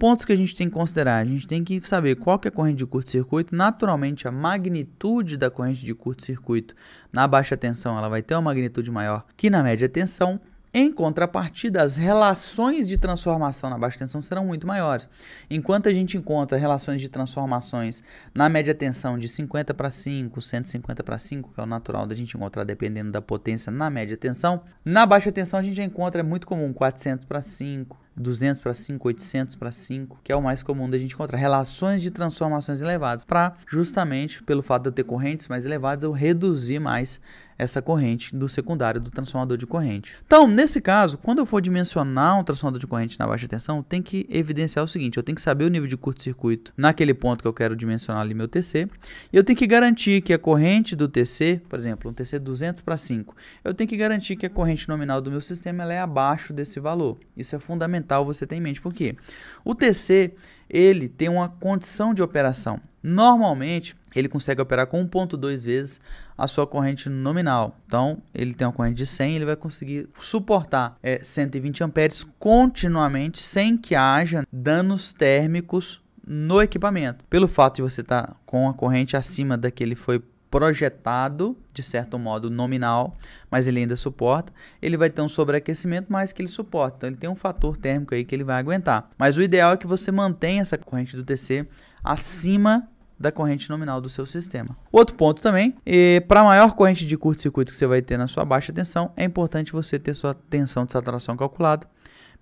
pontos que a gente tem que considerar. A gente tem que saber qual que é a corrente de curto-circuito. Naturalmente, a magnitude da corrente de curto-circuito na baixa tensão ela vai ter uma magnitude maior que na média tensão. Em contrapartida, as relações de transformação na baixa tensão serão muito maiores. Enquanto a gente encontra relações de transformações na média tensão de 50 para 5, 150 para 5, que é o natural da gente encontrar dependendo da potência na média tensão, na baixa tensão a gente encontra, é muito comum, 400 para 5, 200 para 5, 800 para 5, que é o mais comum da gente encontrar. Relações de transformações elevadas, para justamente pelo fato de eu ter correntes mais elevadas, eu reduzir mais essa corrente do secundário do transformador de corrente. Então, nesse caso, quando eu for dimensionar um transformador de corrente na baixa tensão, tem que evidenciar o seguinte: eu tenho que saber o nível de curto-circuito naquele ponto que eu quero dimensionar ali meu TC, e eu tenho que garantir que a corrente do TC, por exemplo, um TC 200 para 5, eu tenho que garantir que a corrente nominal do meu sistema é abaixo desse valor. Isso é fundamental mental você tem em mente. Por quê? O TC, ele tem uma condição de operação. Normalmente, ele consegue operar com 1.2 vezes a sua corrente nominal. Então, ele tem uma corrente de 100, ele vai conseguir suportar é, 120 amperes continuamente sem que haja danos térmicos no equipamento. Pelo fato de você estar tá com a corrente acima da que ele foi projetado, de certo modo nominal, mas ele ainda suporta, ele vai ter um sobreaquecimento, mas que ele suporta. Então ele tem um fator térmico aí que ele vai aguentar. Mas o ideal é que você mantenha essa corrente do TC acima da corrente nominal do seu sistema. Outro ponto também, é, para maior corrente de curto-circuito que você vai ter na sua baixa tensão, é importante você ter sua tensão de saturação calculada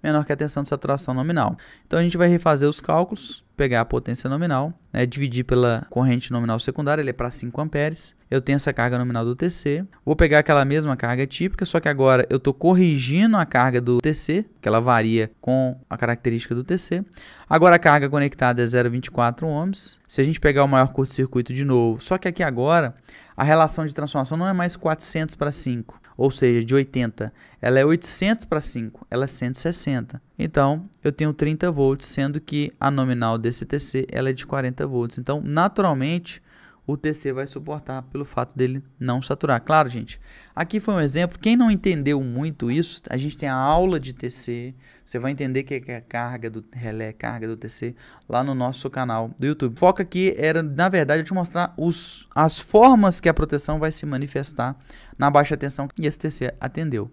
menor que a tensão de saturação nominal. Então a gente vai refazer os cálculos pegar a potência nominal, né, dividir pela corrente nominal secundária, ele é para 5 amperes. Eu tenho essa carga nominal do TC. Vou pegar aquela mesma carga típica, só que agora eu estou corrigindo a carga do TC, que ela varia com a característica do TC. Agora a carga conectada é 0,24 ohms. Se a gente pegar o maior curto-circuito de novo, só que aqui agora a relação de transformação não é mais 400 para 5, ou seja, de 80, ela é 800 para 5, ela é 160. Então, eu tenho 30 volts, sendo que a nominal desse TC ela é de 40 volts. Então, naturalmente, o TC vai suportar pelo fato dele não saturar. Claro, gente, aqui foi um exemplo. Quem não entendeu muito isso, a gente tem a aula de TC. Você vai entender o que é a é carga do relé, carga do TC, lá no nosso canal do YouTube. Foca aqui era, na verdade, eu te mostrar os, as formas que a proteção vai se manifestar na baixa tensão que esse TC atendeu.